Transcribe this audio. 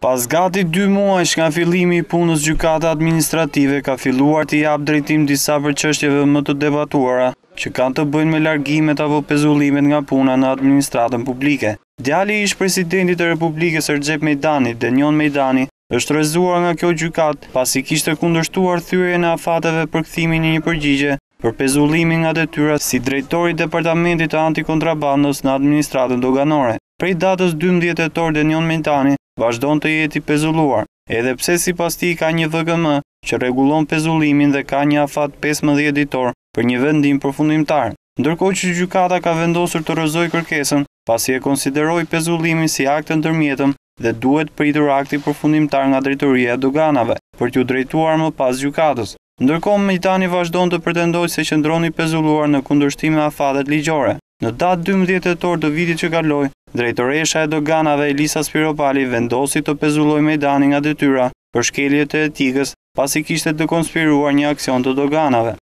Pas gati 2 muaj që nga filimi i punës gjukata administrative, ka filuar të japë drejtim disa përqështjeve më të debatuara, që kanë të bëjnë me largimet avo pezullimet nga puna në administratën publike. Djali ish presidentit të Republikës Sërgjep Mejdani, Denjon Mejdani, është rezuar nga kjo gjukat pas i kishtë kundërshtuar thyre në afateve për këthimin një përgjigje për pezullimin nga detyra si drejtori Departamentit Antikontrabandës në administratën doganore. Prej datës 12. etor Denjon Mejdani, vazhdon të jeti pezulluar, edhe pse si pas ti ka një VGM që regulon pezullimin dhe ka një afat 15 ditor për një vendim përfundimtar. Ndërko që gjukata ka vendosur të rëzoj kërkesën, pas i e konsideroj pezullimin si aktën të rmjetëm dhe duhet për i të rakti përfundimtar nga drejtoria doganave për t'ju drejtuar më pas gjukatës. Ndërko me i tani vazhdon të pretendoj se ndroni pezulluar në kundërshtime afatet ligjore. Në datë 12 e torë të vitit që kaloj, drejtoresha e dhe Elisa Spiropali vendosi të pezulloj mejdani nga detyra për shkeljet e etikës pasi kishte të konspiruar një aksion të doganave.